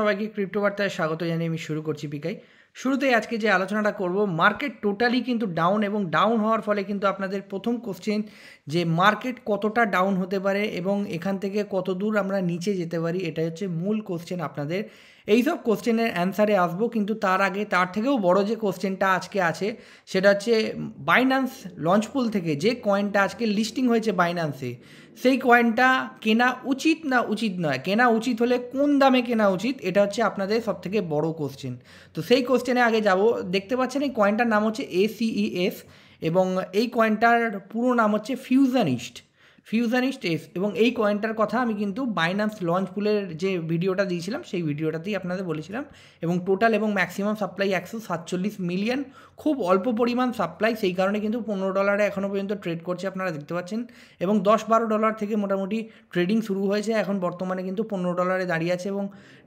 সবাইকে ক্রিপ্টো বার্তায় স্বাগত জানিয়ে আমি শুরু করছি পিকাই শুরুতেই আজকে যে আলোচনাটা করব মার্কেট টোটালি কিন্তু ডাউন এবং ডাউন হওয়ার ফলে কিন্তু আপনাদের প্রথম কোশ্চেন যে মার্কেট কতটা ডাউন হতে পারে এবং এখান থেকে কত দূর আমরা নিচে যেতে পারি এটা হচ্ছে মূল কোশ্চেন আপনাদের এইসব কোশ্চেনের অ্যান্সারে আসবো কিন্তু তার আগে তার থেকেও বড় যে কোশ্চেনটা আজকে আছে সেটা হচ্ছে বাইন্যান্স লঞ্চপুল থেকে যে কয়েনটা আজকে লিস্টিং হয়েছে বাইন্যান্সে সেই কয়েনটা কেনা উচিত না উচিত নয় কেনা উচিত হলে কোন দামে কেনা উচিত এটা হচ্ছে আপনাদের সবথেকে বড় কোশ্চেন তো সেই কোশ্চেনে আগে যাব দেখতে পাচ্ছেন এই কয়েনটার নাম হচ্ছে এসিইএস e এবং এই কয়েনটার পুরো নাম হচ্ছে ফিউজানিস্ট ফিউশনিস্ট এস এবং এই কয়েনটার কথা আমি কিন্তু বাইনান্স লঞ্চ পুলের যে ভিডিওটা দিয়েছিলাম সেই ভিডিওটাতেই আপনাদের বলেছিলাম এবং টোটাল এবং ম্যাক্সিমাম সাপ্লাই একশো সাতচল্লিশ মিলিয়ন খুব অল্প পরিমাণ সাপ্লাই সেই কারণে কিন্তু পনেরো ডলারে এখনও পর্যন্ত ট্রেড করছে আপনারা দেখতে পাচ্ছেন এবং দশ বারো ডলার থেকে মোটামুটি ট্রেডিং শুরু হয়েছে এখন বর্তমানে কিন্তু পনেরো ডলারে দাঁড়িয়ে আছে এবং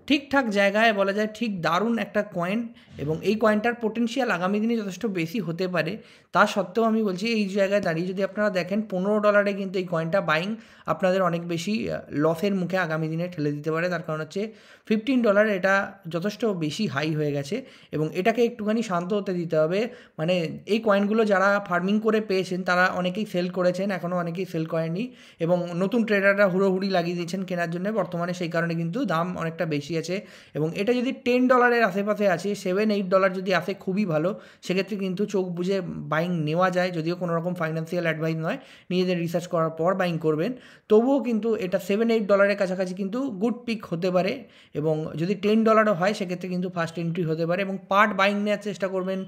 ঠিকঠাক জায়গায় বলা যায় ঠিক দারুণ একটা কয়েন এবং এই কয়েনটার পোটেন্সিয়াল আগামী দিনে যথেষ্ট বেশি হতে পারে তা সত্ত্বেও আমি বলছি এই জায়গায় দাঁড়িয়ে যদি আপনারা দেখেন পনেরো ডলারে কিন্তু এই কয়েনটা বাইং আপনাদের অনেক বেশি লসের মুখে আগামী দিনে ঠেলে দিতে পারে তার কারণ হচ্ছে ফিফটিন ডলার এটা যথেষ্ট বেশি হাই হয়ে গেছে এবং এটাকে একটুখানি শান্ত হতে দিতে হবে মানে এই কয়েনগুলো যারা ফার্মিং করে পেয়েছেন তারা অনেকেই সেল করেছেন এখনও অনেকেই সেল করেনি এবং নতুন ট্রেডাররা হুড়োহুড়ি লাগিয়ে দিয়েছেন কেনার জন্য বর্তমানে সেই কারণে কিন্তু দাম অনেকটা বেশি আছে এবং এটা যদি টেন ডলারের আশেপাশে আছে সেভেন এইট ডলার যদি আসে খুবই ভালো সেক্ষেত্রে কিন্তু চোখ বুঝে বাইং নেওয়া যায় যদিও কোনো রকম ফাইন্যান্সিয়াল অ্যাডভাইস নয় নিজেদের রিসার্চ করার পর বাইং করবেন তবুও কিন্তু এটা সেভেন এইট ডলারের কাছাকাছি কিন্তু গুড পিক হতে পারে এবং যদি টেন ডলারও হয় সেক্ষেত্রে কিন্তু ফার্স্ট এন্ট্রি হতে পারে এবং পার্ট বাইং নেওয়ার চেষ্টা করবেন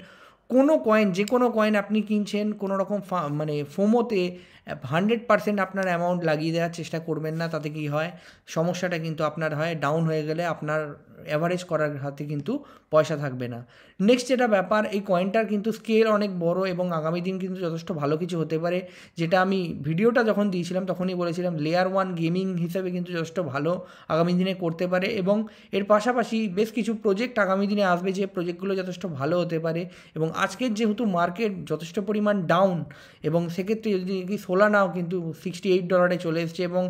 কোনো কয়েন যে কোনো কয়েন আপনি কিনছেন কোনো রকম মানে ফোমোতে হান্ড্রেড পারসেন্ট আপনার অ্যামাউন্ট লাগিয়ে দেওয়ার চেষ্টা করবেন না তাতে কি হয় সমস্যাটা কিন্তু আপনার হয় ডাউন হয়ে গেলে আপনার অ্যাভারেজ করার হাতে কিন্তু পয়সা থাকবে না নেক্সট যেটা ব্যাপার এই কয়েনটার কিন্তু স্কেল অনেক বড় এবং আগামী দিন কিন্তু যথেষ্ট ভালো কিছু হতে পারে যেটা আমি ভিডিওটা যখন দিয়েছিলাম তখনই বলেছিলাম লেয়ার ওয়ান গেমিং হিসেবে কিন্তু যথেষ্ট ভালো আগামী দিনে করতে পারে এবং এর পাশাপাশি বেশ কিছু প্রজেক্ট আগামী দিনে আসবে যে প্রজেক্টগুলো যথেষ্ট ভালো হতে পারে এবং আজকের যেহেতু মার্কেট যথেষ্ট পরিমাণ ডাউন এবং সেক্ষেত্রে যদি কি নাও কিন্তু সিক্সটি এইট ডলারে চলে এসছে এবং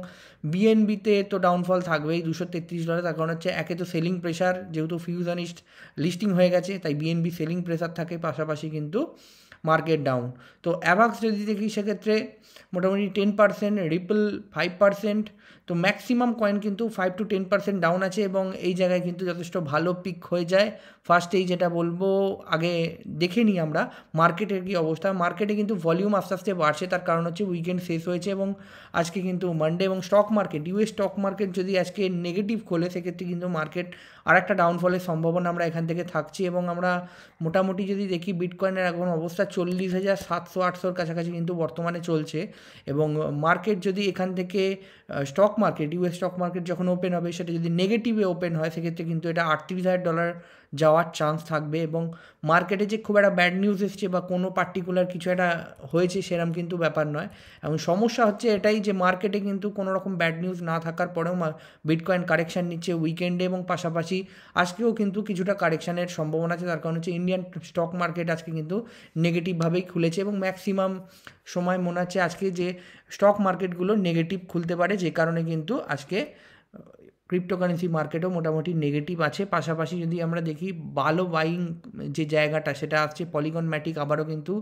বিএনবিতে তো ডাউনফল থাকবেই দুশো তেত্রিশ ডলার তার কারণ হচ্ছে একে তো সেলিং প্রেশার যেহেতু ফিউজানিস্ট লিস্টিং হয়ে গেছে তাই বিএনবি সেলিং প্রেশার থাকে পাশাপাশি কিন্তু মার্কেট ডাউন তো অ্যাভাক্স যদি দেখি সেক্ষেত্রে মোটামুটি ten percent ripple five percent তো ম্যাক্সিমাম কয়েন কিন্তু five to ten percent down আছে এবং এই জায়গায় কিন্তু যথেষ্ট ভালো পিক হয়ে যায় ফার্স্টেই যেটা বলবো আগে দেখে নিই আমরা মার্কেটের কী অবস্থা মার্কেটে কিন্তু ভলিউম আস্তে আস্তে বাড়ছে তার কারণ হচ্ছে উইকেন্ড শেষ হয়েছে এবং আজকে কিন্তু মানডে এবং stock market US stock market যদি আজকে নেগেটিভ খোলে সেক্ষেত্রে কিন্তু মার্কেট আর একটা ডাউনফলের সম্ভাবনা আমরা এখান থেকে থাকছি এবং আমরা মোটামুটি যদি দেখি বিটকয়েনের এখন অবস্থা চল্লিশ হাজার সাতশো আটশোর কাছাকাছি কিন্তু বর্তমানে চলছে এবং মার্কেট যদি এখান থেকে stock market US stock market যখন ওপেন হবে সেটা যদি নেগেটিভে ওপেন হয় সেক্ষেত্রে কিন্তু এটা আটত্রিশ হাজার ডলার যাওয়ার চান্স থাকবে এবং মার্কেটে যে খুব একটা ব্যাড নিউজ এসছে বা কোনো পার্টিকুলার কিছু একটা হয়েছে সেরম কিন্তু ব্যাপার নয় এবং সমস্যা হচ্ছে এটাই যে মার্কেটে কিন্তু কোনো রকম ব্যাড নিউজ না থাকার পরেও বিটকয়েন কারেকশান নিচ্ছে উইকেন্ডে এবং পাশাপাশি আজকেও কিন্তু কিছুটা কারেকশানের সম্ভাবনা আছে তার কারণ হচ্ছে ইন্ডিয়ান স্টক মার্কেট আজকে কিন্তু নেগেটিভভাবেই খুলেছে এবং ম্যাক্সিমাম সময় মনে হচ্ছে আজকে যে স্টক মার্কেটগুলো নেগেটিভ খুলতে পারে যে কারণে কিন্তু আজকে ক্রিপ্টোকারেন্সি মার্কেটও মোটামুটি নেগেটিভ আছে পাশাপাশি যদি আমরা দেখি ভালো বাইং যে জায়গাটা সেটা আসছে পলিগন ম্যাটিক আবারও কিন্তু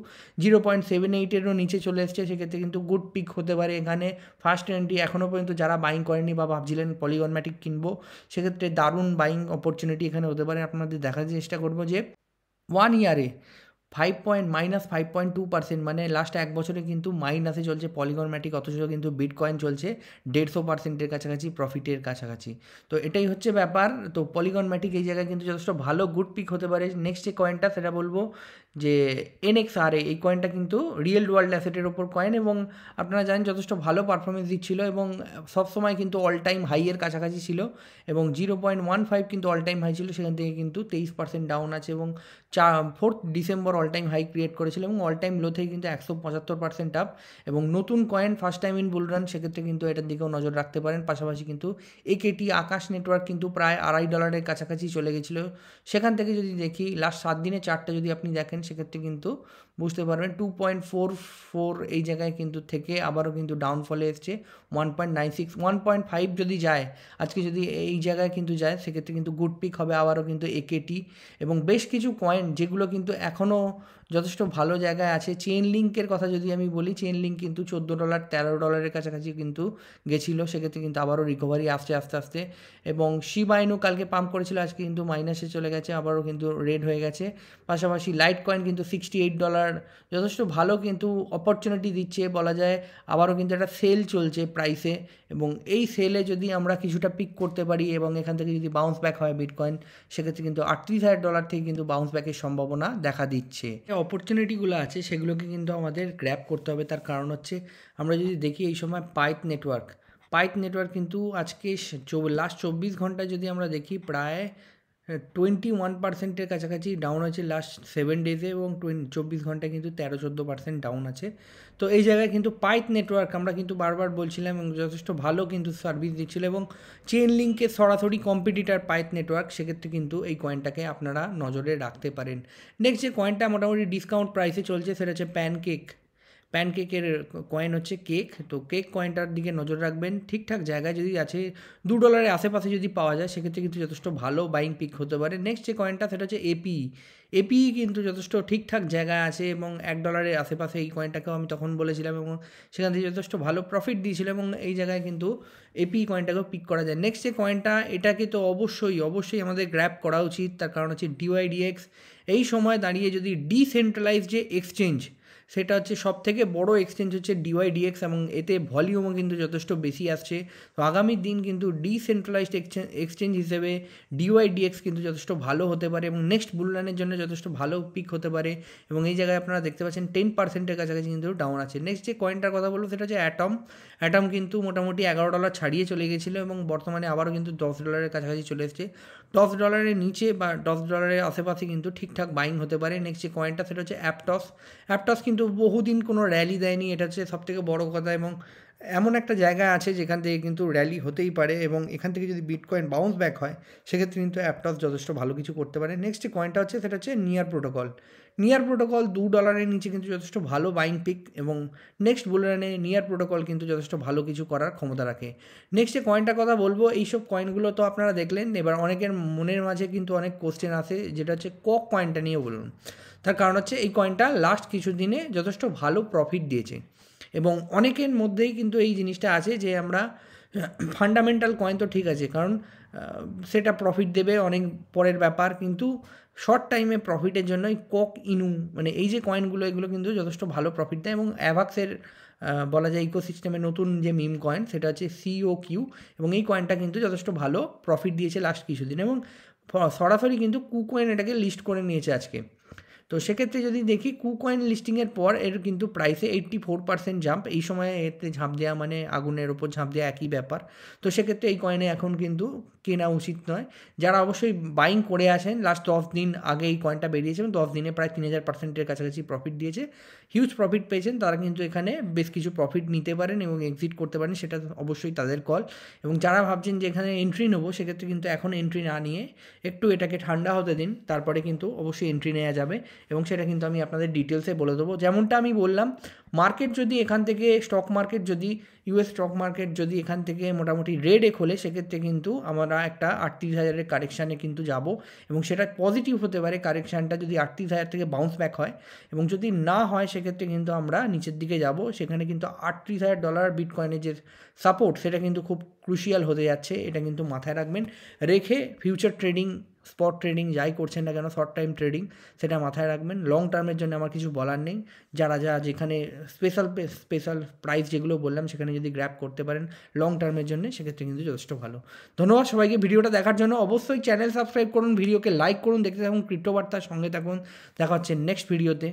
জিরো পয়েন্ট সেভেন এইটেরও নিচে চলে এসছে সেক্ষেত্রে কিন্তু গুড পিক হতে পারে এখানে ফার্স্ট এন্ট্রি এখনও পর্যন্ত যারা বাইং করেনি বা ভাবছিলেন পলিগন ম্যাটিক কিনবো সেক্ষেত্রে দারুণ বাইং অপরচুনিটি এখানে হতে পারে আপনাদের দেখার চেষ্টা করবো যে ওয়ান ইয়ারে five point minus five point two percent মানে লাস্ট এক বছরে কিন্তু মাইনাসে চলছে পলিগন ম্যাটিক অথচ কিন্তু বিটকয়েন চলছে দেড়শো পার্সেন্টের কাছাকাছি প্রফিটের কাছাকাছি তো এটাই হচ্ছে ব্যাপার তো পলিগন ম্যাটিক এই জায়গায় কিন্তু যথেষ্ট ভালো গুড পিক হতে পারে নেক্সট যে কয়েনটা সেটা বলবো যে এনএক্স আর এই কয়েনটা কিন্তু রিয়েল ওয়ার্ল্ড অ্যাসেটের ওপর কয়েন এবং আপনারা জানেন যথেষ্ট ভালো পারফরমেন্স দিচ্ছিল এবং সবসময় কিন্তু অল টাইম হাইয়ের কাছাকাছি ছিল এবং জিরো পয়েন্ট ওয়ান ফাইভ কিন্তু অল টাইম হাই ছিল সেখান থেকে কিন্তু তেইশ পার্সেন্ট ডাউন আছে এবং চা fourth December all time high create করেছিল এবং অল টাইম লো থেকে কিন্তু একশো পঁচাত্তর পার্সেন্ট আপ এবং নতুন coin first time in bull run সেক্ষেত্রে কিন্তু এটার দিকেও নজর রাখতে পারেন পাশাপাশি কিন্তু একেটি আকাশ নেটওয়ার্ক কিন্তু প্রায় আড়াই ডলারের কাছাকাছি চলে গেছিলো সেখান থেকে যদি দেখি লাস্ট সাত দিনে চারটা যদি আপনি দেখেন সেক্ষেত্রে কিন্তু বুঝতে পারবেন টু পয়েন্ট ফোর ফোর এই জায়গায় কিন্তু থেকে আবারও কিন্তু ডাউনফলে এসছে one point nine six one point five যদি যায় আজকে যদি এই জায়গায় কিন্তু যায় সেক্ষেত্রে কিন্তু গুড পিক হবে আবারও কিন্তু একেটি এবং বেশ কিছু কয়েন যেগুলো কিন্তু এখনও যথেষ্ট ভালো জায়গায় আছে চেন লিঙ্কের কথা যদি আমি বলি চেন লিঙ্ক কিন্তু চোদ্দো ডলার তেরো ডলারের কাছাকাছি কিন্তু গেছিলো সেক্ষেত্রে কিন্তু আবারও রিকভারি আসছে আস্তে আস্তে এবং শিবাইনও কালকে পাম্প করেছিল আজকে কিন্তু মাইনাসে চলে গেছে আবারও কিন্তু রেড হয়ে গেছে পাশাপাশি লাইট কয়েন কিন্তু সিক্সটি এইট ডলার যথেষ্ট ভালো কিন্তু অপরচুনিটি দিচ্ছে বলা যায় আবারও কিন্তু একটা সেল চলছে প্রাইসে এবং এই সেলে যদি আমরা কিছুটা পিক করতে পারি এবং এখান থেকে যদি বাউন্স ব্যাক হয় বিটকয়েন সেক্ষেত্রে কিন্তু আটত্রিশ হাজার ডলার থেকে কিন্তু বাউন্স ব্যাকের সম্ভাবনা দেখা দিচ্ছে অপরচুনিটিগুলো আছে সেগুলোকে কিন্তু আমাদের গ্র্যাপ করতে হবে তার কারণ হচ্ছে আমরা যদি দেখি এই সময় পাইথ নেটওয়ার্ক পাইথ নেটওয়ার্ক কিন্তু আজকে লাস্ট চব্বিশ ঘন্টায় যদি আমরা দেখি প্রায় টোয়েন্টি ওয়ান পার্সেন্টের কাছাকাছি ডাউন আছে লাস্ট সেভেন ডেজে এবং চব্বিশ ঘন্টায় কিন্তু তেরো চোদ্দো পার্সেন্ট ডাউন আছে তো এই জায়গায় কিন্তু পাইথ নেটওয়ার্ক আমরা কিন্তু বারবার বলছিলাম এবং যথেষ্ট ভালো কিন্তু সার্ভিস দিচ্ছিলো এবং চেন লিঙ্কের সরাসরি কম্পিটিটার পাইথ নেটওয়ার্ক সেক্ষেত্রে কিন্তু এই কয়েনটাকে আপনারা নজরে রাখতে পারেন নেক্সট যে কয়েনটা মোটামুটি ডিসকাউন্ট প্রাইসে চলছে সেটা হচ্ছে প্যানকেক প্যানকেকের কয়েন হচ্ছে কেক তো কেক কয়েনটার দিকে নজর রাখবেন ঠিকঠাক জায়গায় যদি আছে দু ডলারের আশেপাশে যদি পাওয়া যায় সেক্ষেত্রে কিন্তু যথেষ্ট ভালো বাইং পিক হতে পারে নেক্সট যে কয়েনটা সেটা হচ্ছে এপি এপি e। e কিন্তু যথেষ্ট ঠিকঠাক জায়গা আছে এবং এক ডলারের আশেপাশে এই কয়েনটাকেও আমি তখন বলেছিলাম এবং সেখান থেকে যথেষ্ট ভালো প্রফিট দিয়েছিল এবং এই জায়গায় কিন্তু এপি কয়েনটাকেও পিক করা যায় নেক্সট যে কয়েনটা এটাকে তো অবশ্যই অবশ্যই আমাদের গ্র্যাপ করা উচিত তার কারণ হচ্ছে ডিওয়াইডিএক্স এই সময় দাঁড়িয়ে যদি ডিসেন্ট্রালাইজ যে এক্সচেঞ্জ সেটা হচ্ছে সব থেকে বড় এক্সচেঞ্জ হচ্ছে ডিওয়াই ডিএক্স এবং এতে ভলিউমও কিন্তু যথেষ্ট বেশি আসছে তো আগামী দিন কিন্তু ডিসেন্ট্রালাইজড এক্সচেঞ্জ হিসেবে ডিওয়াই ডিএক্স কিন্তু যথেষ্ট ভালো হতে পারে এবং নেক্সট বুলরানের জন্য যথেষ্ট ভালো পিক হতে পারে এবং এই জায়গায় আপনারা দেখতে পাচ্ছেন টেন পার্সেন্টের কাছাকাছি কিন্তু ডাউন আছে নেক্সট যে কয়েনটার কথা বলবো সেটা হচ্ছে অ্যাটম অ্যাটম কিন্তু মোটামুটি এগারো ডলার ছাড়িয়ে চলে গেছিলো এবং বর্তমানে আবারও কিন্তু দশ ডলারের কাছাকাছি চলে এসেছে দশ ডলারের নিচে বা দশ ডলারের আশেপাশে কিন্তু ঠিকঠাক বাইং হতে পারে নেক্সট যে কয়েনটা সেটা হচ্ছে অ্যাপটস অ্যাপটস কিন্তু কিন্তু বহুদিন কোনো র্যালি দেয়নি এটা হচ্ছে সবথেকে বড় কথা এবং এমন একটা জায়গা আছে যেখান থেকে কিন্তু র্যালি হতেই পারে এবং এখান থেকে যদি বিটকয়েন বাউন্স ব্যাক হয় সেক্ষেত্রে কিন্তু অ্যাপটস যথেষ্ট ভালো কিছু করতে পারে নেক্সট যে কয়েনটা হচ্ছে সেটা হচ্ছে নিয়ার প্রোটোকল নিয়ার প্রোটোকল দু ডলারের নিচে কিন্তু যথেষ্ট ভালো বাইং পিক এবং নেক্সট বুলেরানে নিয়ার প্রোটোকল কিন্তু যথেষ্ট ভালো কিছু করার ক্ষমতা রাখে নেক্সট যে কয়েনটার কথা বলবো এইসব কয়েনগুলো তো আপনারা দেখলেন এবার অনেকের মনের মাঝে কিন্তু অনেক কোশ্চেন আসে যেটা হচ্ছে কক কয়েনটা নিয়ে বলুন তার কারণ হচ্ছে এই কয়েনটা লাস্ট কিছু দিনে যথেষ্ট ভালো প্রফিট দিয়েছে এবং অনেকের মধ্যেই কিন্তু এই জিনিসটা আছে যে আমরা ফান্ডামেন্টাল কয়েন তো ঠিক আছে কারণ সেটা প্রফিট দেবে অনেক পরের ব্যাপার কিন্তু শর্ট টাইমে প্রফিটের জন্য এই কক ইনু মানে এই যে কয়েনগুলো এগুলো কিন্তু যথেষ্ট ভালো প্রফিট দেয় এবং অ্যাভাক্সের বলা যায় ইকোসিস্টেমে নতুন যে মিম কয়েন সেটা হচ্ছে সিও কিউ এবং এই কয়েনটা কিন্তু যথেষ্ট ভালো প্রফিট দিয়েছে লাস্ট কিছুদিন এবং সরাসরি কিন্তু কুকয়েন এটাকে লিস্ট করে নিয়েছে আজকে তো সেক্ষেত্রে যদি দেখি কুকয়েন লিস্টিংয়ের পর এর কিন্তু প্রাইসে এইট্টি ফোর পার্সেন্ট জাম্প এই সময়ে এতে ঝাঁপ দেওয়া মানে আগুনের ওপর ঝাঁপ দেওয়া একই ব্যাপার তো সেক্ষেত্রে এই কয়েনে এখন কিন্তু কেনা উচিত নয় যারা অবশ্যই বাইং করে আসেন লাস্ট দশ দিন আগে এই কয়েনটা বেরিয়েছে এবং দশ দিনে প্রায় তিন হাজার পার্সেন্টের কাছাকাছি প্রফিট দিয়েছে হিউজ প্রফিট পেয়েছেন তারা কিন্তু এখানে বেশ কিছু প্রফিট নিতে পারেন এবং এক্সিট করতে পারেন সেটা অবশ্যই তাদের কল এবং যারা ভাবছেন যে এখানে এন্ট্রি নেবো সেক্ষেত্রে কিন্তু এখন এন্ট্রি না নিয়ে একটু এটাকে ঠান্ডা হতে দিন তারপরে কিন্তু অবশ্যই এন্ট্রি নেওয়া যাবে এবং সেটা কিন্তু আমি আপনাদের ডিটেলসে বলে দেবো যেমনটা আমি বললাম মার্কেট যদি এখান থেকে স্টক মার্কেট যদি ইউএস স্টক মার্কেট যদি এখান থেকে মোটামুটি রেডে খোলে সেক্ষেত্রে কিন্তু আমরা একটা আটত্রিশ হাজারের কারেকশানে কিন্তু যাব এবং সেটা পজিটিভ হতে পারে কারেকশানটা যদি আটত্রিশ হাজার থেকে বাউন্স ব্যাক হয় এবং যদি না হয় সেক্ষেত্রে কিন্তু আমরা নিচের দিকে যাব সেখানে কিন্তু আটত্রিশ হাজার ডলার বিটকয়েনের যে সাপোর্ট সেটা কিন্তু খুব ক্রুশিয়াল হতে যাচ্ছে এটা কিন্তু মাথায় রাখবেন রেখে ফিউচার ট্রেডিং স্পট ট্রেডিং যাই করছেন না কেন শর্ট টাইম ট্রেডিং সেটা মাথায় রাখবেন লং টার্মের জন্য আমার কিছু বলার নেই যারা যা যেখানে স্পেশাল স্পেশাল প্রাইস যেগুলো বললাম সেখানে যদি গ্র্যাপ করতে পারেন লং টার্মের জন্য সেক্ষেত্রে কিন্তু যথেষ্ট ভালো ধন্যবাদ সবাইকে ভিডিওটা দেখার জন্য অবশ্যই চ্যানেল সাবস্ক্রাইব করুন ভিডিওকে লাইক করুন দেখতে থাকুন ক্রিপ্টোবার্তার সঙ্গে থাকুন দেখা হচ্ছে নেক্সট ভিডিওতে